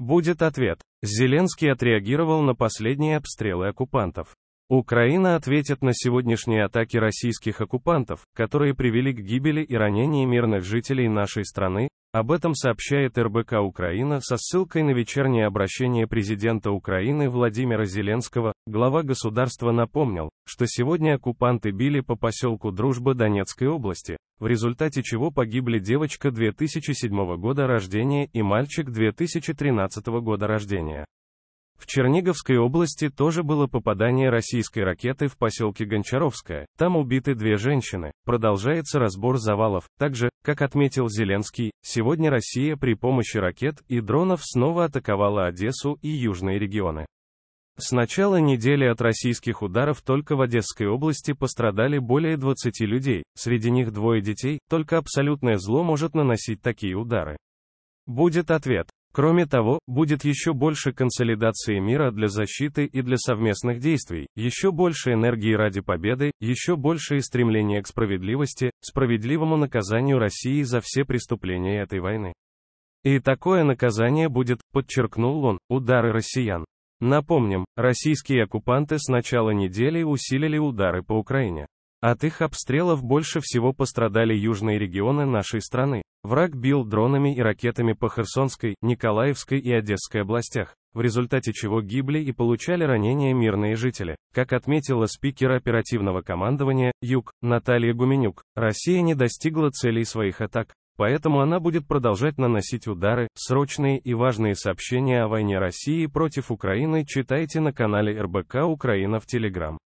Будет ответ. Зеленский отреагировал на последние обстрелы оккупантов. Украина ответит на сегодняшние атаки российских оккупантов, которые привели к гибели и ранению мирных жителей нашей страны, об этом сообщает РБК Украина со ссылкой на вечернее обращение президента Украины Владимира Зеленского, Глава государства напомнил, что сегодня оккупанты били по поселку Дружба Донецкой области, в результате чего погибли девочка 2007 года рождения и мальчик 2013 года рождения. В Черниговской области тоже было попадание российской ракеты в поселке Гончаровское, там убиты две женщины. Продолжается разбор завалов. Также, как отметил Зеленский, сегодня Россия при помощи ракет и дронов снова атаковала Одессу и южные регионы. С начала недели от российских ударов только в Одесской области пострадали более 20 людей, среди них двое детей, только абсолютное зло может наносить такие удары. Будет ответ. Кроме того, будет еще больше консолидации мира для защиты и для совместных действий, еще больше энергии ради победы, еще большее стремление к справедливости, справедливому наказанию России за все преступления этой войны. И такое наказание будет, подчеркнул он, удары россиян. Напомним, российские оккупанты с начала недели усилили удары по Украине. От их обстрелов больше всего пострадали южные регионы нашей страны. Враг бил дронами и ракетами по Херсонской, Николаевской и Одесской областях, в результате чего гибли и получали ранения мирные жители. Как отметила спикер оперативного командования «Юг» Наталья Гуменюк, Россия не достигла целей своих атак. Поэтому она будет продолжать наносить удары. Срочные и важные сообщения о войне России против Украины читайте на канале РБК Украина в Телеграм.